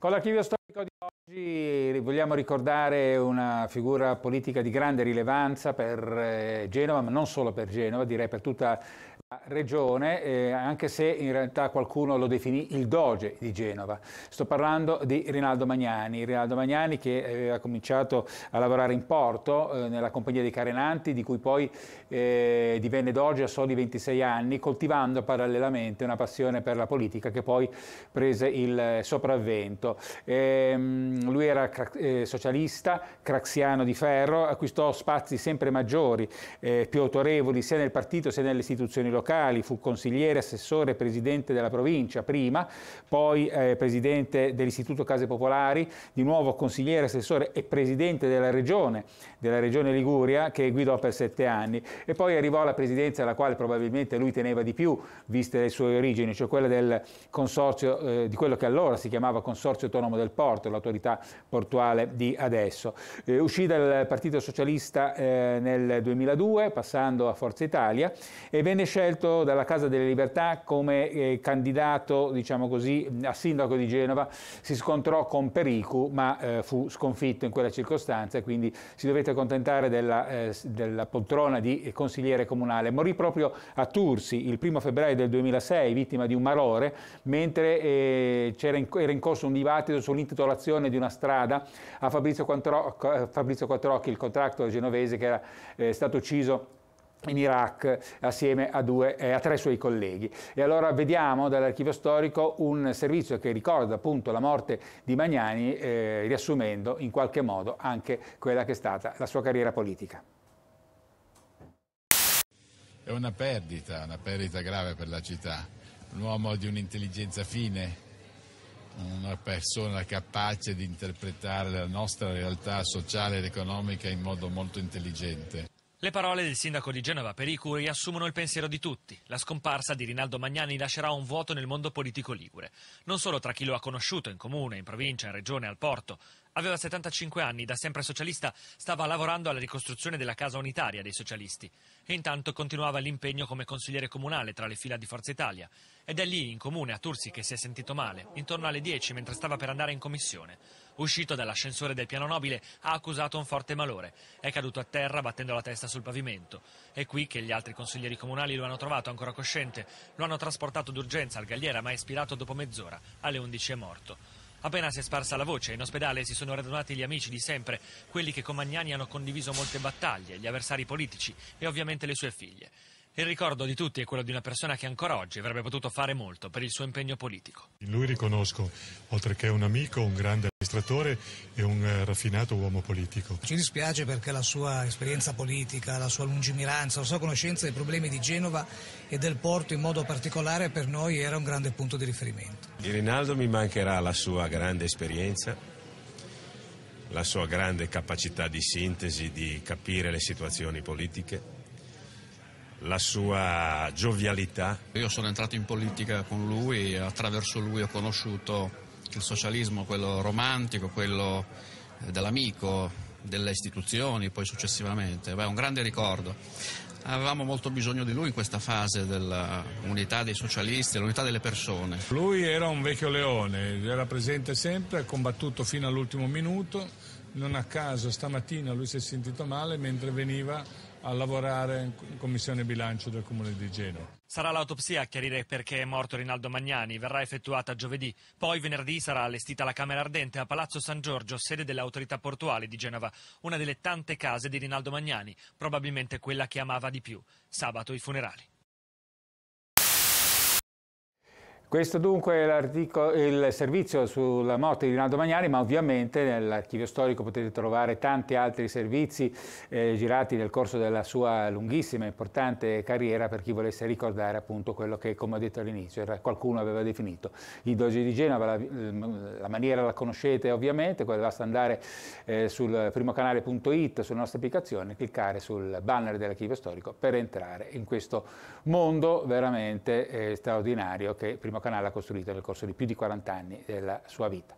Con l'archivio storico di oggi vogliamo ricordare una figura politica di grande rilevanza per eh, Genova, ma non solo per Genova, direi per tutta regione, eh, anche se in realtà qualcuno lo definì il doge di Genova. Sto parlando di Rinaldo Magnani, Rinaldo Magnani che aveva eh, cominciato a lavorare in porto eh, nella compagnia dei Carenanti, di cui poi eh, divenne doge a soli 26 anni, coltivando parallelamente una passione per la politica che poi prese il eh, sopravvento. Ehm, lui era cra eh, socialista, craxiano di ferro, acquistò spazi sempre maggiori, più autorevoli sia nel partito sia nelle istituzioni locali locali, fu consigliere, assessore, presidente della provincia prima, poi eh, presidente dell'Istituto Case Popolari, di nuovo consigliere, assessore e presidente della regione, della regione Liguria che guidò per sette anni e poi arrivò alla presidenza alla quale probabilmente lui teneva di più, viste le sue origini, cioè quella del consorzio, eh, di quello che allora si chiamava Consorzio Autonomo del Porto, l'autorità portuale di adesso. Eh, uscì dal Partito Socialista eh, nel 2002 passando a Forza Italia e venne scelto scelto dalla Casa delle Libertà come eh, candidato diciamo così, a sindaco di Genova, si scontrò con Pericu ma eh, fu sconfitto in quella circostanza e quindi si dovette accontentare della, eh, della, poltrona di consigliere comunale. Morì proprio a Tursi il 1 febbraio del 2006 vittima di un malore mentre eh, era in, era in corso un dibattito sull'intitolazione di una strada a Fabrizio, Quattro, Fabrizio Quattrocchi, il contratto genovese che era eh, stato ucciso in Iraq assieme a, due, eh, a, tre suoi colleghi. E allora vediamo dall'archivio storico un servizio che ricorda appunto la morte di Magnani, eh, riassumendo in qualche modo anche quella che è stata la sua carriera politica. È una perdita, una perdita grave per la città. Un uomo di un'intelligenza fine, una persona capace di interpretare la nostra realtà sociale ed economica in modo molto intelligente. Le parole del sindaco di Genova Pericuri assumono il pensiero di tutti. La scomparsa di Rinaldo Magnani lascerà un vuoto nel mondo politico ligure, non solo tra chi lo ha conosciuto in comune, in provincia, in regione, al porto. Aveva 75 anni, da sempre socialista, stava lavorando alla ricostruzione della casa unitaria dei socialisti e intanto continuava l'impegno come consigliere comunale tra le fila di Forza Italia. Ed è lì, in comune, a Tursi, che si è sentito male, intorno alle 10, mentre stava per andare in commissione. Uscito dall'ascensore del piano nobile, ha accusato un forte malore. È caduto a terra battendo la testa sul pavimento. È qui che gli altri consiglieri comunali lo hanno trovato ancora cosciente. Lo hanno trasportato d'urgenza al Galliera, ma è ispirato dopo mezz'ora. Alle 11 è morto. Appena si è sparsa la voce, in ospedale si sono radunati gli amici di sempre, quelli che con Magnani hanno condiviso molte battaglie, gli avversari politici e ovviamente le sue figlie. Il ricordo di tutti è quello di una persona che ancora oggi avrebbe potuto fare molto per il suo impegno politico. In lui riconosco, oltre che un amico, un grande amministratore e un eh, raffinato uomo politico. Ci dispiace perché la sua esperienza politica, la sua lungimiranza, la sua conoscenza dei problemi di Genova e del porto in modo particolare per noi era un grande punto di riferimento. Di Rinaldo mi mancherà la sua grande esperienza, la sua grande capacità di sintesi, di capire le situazioni politiche la sua giovialità. Io sono entrato in politica con lui e attraverso lui ho conosciuto il socialismo, quello romantico, quello eh, dell'amico, delle istituzioni, poi successivamente. Beh, un grande ricordo. Avevamo molto bisogno di lui in questa fase dell'unità dei socialisti, dell'unità delle persone. Lui era un vecchio leone, era presente sempre, ha combattuto fino all'ultimo minuto. Non a caso stamattina lui si è sentito male mentre veniva a lavorare in commissione bilancio del Comune di Genova. Sarà l'autopsia a chiarire perché è morto Rinaldo Magnani, verrà effettuata giovedì, poi venerdì sarà allestita la Camera Ardente a Palazzo San Giorgio, sede delle autorità portuali di Genova, una delle tante case di Rinaldo Magnani, probabilmente quella che amava di più. Sabato i funerali. Questo dunque è il servizio sulla morte di Rinaldo Magnani, ma ovviamente nell'archivio storico potete trovare tanti altri servizi eh, girati nel corso della sua lunghissima e importante carriera per chi volesse ricordare appunto quello che, come ho detto all'inizio, qualcuno aveva definito. I Dogi di Genova, la, ehm, la, maniera la conoscete ovviamente, quella basta andare eh, sul primocanale.it, sulla nostra applicazione, cliccare sul banner dell'archivio storico per entrare in questo mondo veramente eh, straordinario che prima Canale ha costruito nel corso di più di 40 anni della sua vita.